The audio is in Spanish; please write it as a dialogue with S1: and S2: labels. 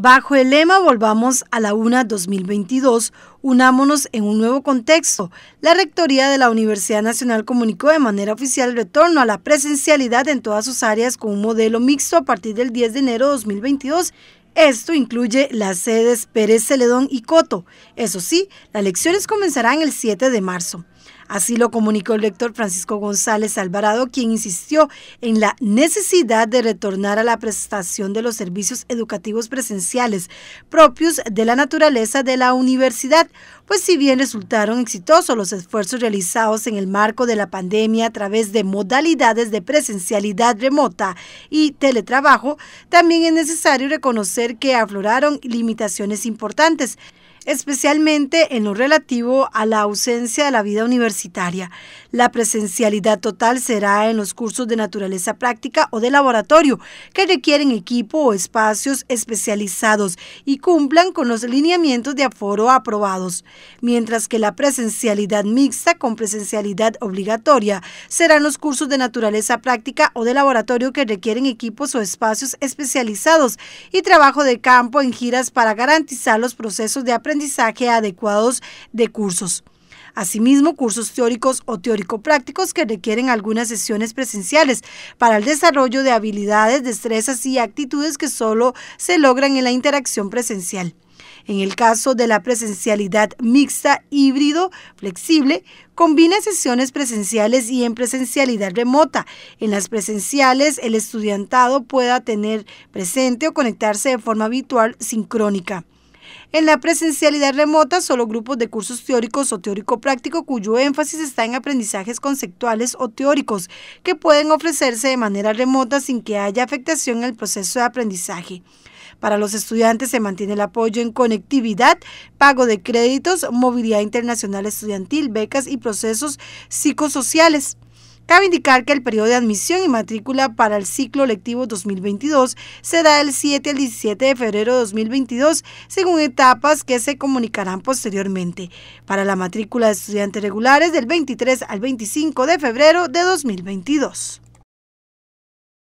S1: Bajo el lema Volvamos a la UNA 2022, unámonos en un nuevo contexto, la Rectoría de la Universidad Nacional comunicó de manera oficial el retorno a la presencialidad en todas sus áreas con un modelo mixto a partir del 10 de enero de 2022 esto incluye las sedes Pérez Celedón y Coto. Eso sí, las lecciones comenzarán el 7 de marzo. Así lo comunicó el rector Francisco González Alvarado, quien insistió en la necesidad de retornar a la prestación de los servicios educativos presenciales propios de la naturaleza de la universidad, pues si bien resultaron exitosos los esfuerzos realizados en el marco de la pandemia a través de modalidades de presencialidad remota y teletrabajo, también es necesario reconocer que afloraron limitaciones importantes especialmente en lo relativo a la ausencia de la vida universitaria. La presencialidad total será en los cursos de naturaleza práctica o de laboratorio, que requieren equipo o espacios especializados y cumplan con los lineamientos de aforo aprobados, mientras que la presencialidad mixta con presencialidad obligatoria serán los cursos de naturaleza práctica o de laboratorio que requieren equipos o espacios especializados y trabajo de campo en giras para garantizar los procesos de aprendizaje adecuados de cursos. Asimismo, cursos teóricos o teórico-prácticos que requieren algunas sesiones presenciales para el desarrollo de habilidades, destrezas y actitudes que solo se logran en la interacción presencial. En el caso de la presencialidad mixta, híbrido, flexible, combina sesiones presenciales y en presencialidad remota. En las presenciales, el estudiantado pueda tener presente o conectarse de forma habitual sincrónica. En la presencialidad remota, solo grupos de cursos teóricos o teórico-práctico cuyo énfasis está en aprendizajes conceptuales o teóricos que pueden ofrecerse de manera remota sin que haya afectación en el proceso de aprendizaje. Para los estudiantes se mantiene el apoyo en conectividad, pago de créditos, movilidad internacional estudiantil, becas y procesos psicosociales. Cabe indicar que el periodo de admisión y matrícula para el ciclo lectivo 2022 será del 7 al 17 de febrero de 2022, según etapas que se comunicarán posteriormente. Para la matrícula de estudiantes regulares del 23 al 25 de febrero de 2022.